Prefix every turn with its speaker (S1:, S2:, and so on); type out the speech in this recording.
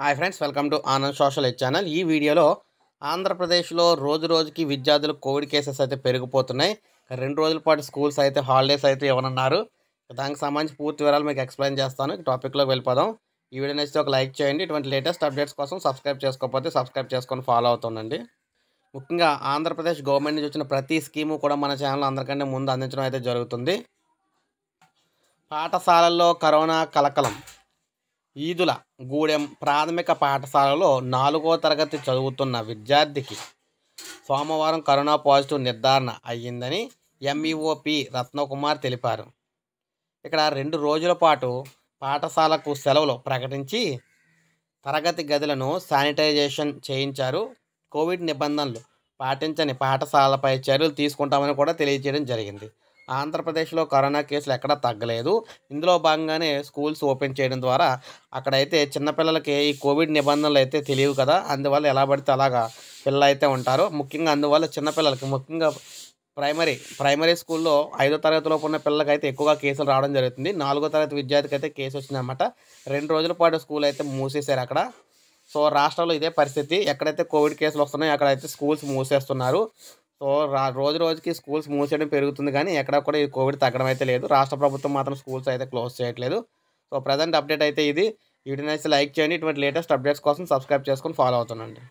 S1: hi friends welcome to Anand social H channel ఈ వీడియోలో ఆంధ్రప్రదేశ్లో రోజు రోజుకి విద్యార్థులు కోవిడ్ కేసెస్ అయితే పెరిగిపోతున్నాయి రెండు రోజుల పాటు స్కూల్స్ అయితే హాలిడేస్ అయితే ఇవ్వనున్నారు దానికి సంబంధించి పూర్తి వివరాలు మీకు ఎక్స్ప్లెయిన్ చేస్తాను టాపిక్లోకి వెళ్ళిపోదాం ఈ వీడియో నచ్చితే ఒక లైక్ చేయండి ఇటువంటి లేటెస్ట్ అప్డేట్స్ కోసం సబ్స్క్రైబ్ చేసుకోకపోతే సబ్స్క్రైబ్ చేసుకొని ఫాలో అవుతుందండి ముఖ్యంగా ఆంధ్రప్రదేశ్ గవర్నమెంట్ నుంచి వచ్చిన ప్రతి స్కీము కూడా మన ఛానల్ అందరికంటే ముందు అందించడం అయితే జరుగుతుంది పాఠశాలల్లో కరోనా కలకలం ఈదుల గూడెం ప్రాథమిక పాఠశాలలో నాలుగో తరగతి చదువుతున్న విద్యార్థికి సోమవారం కరోనా పాజిటివ్ నిర్ధారణ అయ్యిందని ఎంఈఓపి రత్నకుమార్ తెలిపారు ఇక్కడ రెండు రోజుల పాటు పాఠశాలకు సెలవులు ప్రకటించి తరగతి గదులను శానిటైజేషన్ చేయించారు కోవిడ్ నిబంధనలు పాటించని పాఠశాలపై చర్యలు తీసుకుంటామని కూడా తెలియజేయడం జరిగింది ఆంధ్రప్రదేశ్లో కరోనా కేసులు ఎక్కడా తగ్గలేదు ఇందులో భాగంగానే స్కూల్స్ ఓపెన్ చేయడం ద్వారా అక్కడైతే చిన్నపిల్లలకి ఈ కోవిడ్ నిబంధనలు అయితే తెలియవు కదా అందువల్ల ఎలా పడితే అలాగా పిల్లలు అయితే ఉంటారు ముఖ్యంగా అందువల్ల చిన్నపిల్లలకి ముఖ్యంగా ప్రైమరీ ప్రైమరీ స్కూల్లో ఐదో తరగతిలోపు ఉన్న పిల్లలకి అయితే ఎక్కువగా కేసులు రావడం జరుగుతుంది నాలుగో తరగతి విద్యార్థికి అయితే కేసు వచ్చిందన్నమాట రెండు రోజుల పాటు స్కూల్ అయితే మూసేశారు అక్కడ సో రాష్ట్రంలో ఇదే పరిస్థితి ఎక్కడైతే కోవిడ్ కేసులు వస్తున్నాయో అక్కడైతే స్కూల్స్ మూసేస్తున్నారు సో రా రోజు రోజుకి స్కూల్స్ మూసేయడం పెరుగుతుంది కానీ ఎక్కడ కూడా ఈ కోవిడ్ తగ్గడం అయితే లేదు రాష్ట్ర ప్రభుత్వం మాత్రం స్కూల్స్ అయితే క్లోజ్ చేయట్లేదు సో ప్రజెంట్ అప్డేట్ అయితే ఇది వీడియో లైక్ చేయండి ఇటువంటి లేటెస్ట్ అప్డేట్స్ కోసం సబ్స్క్రైబ్ చేసుకొని ఫాలో అవుతుండండి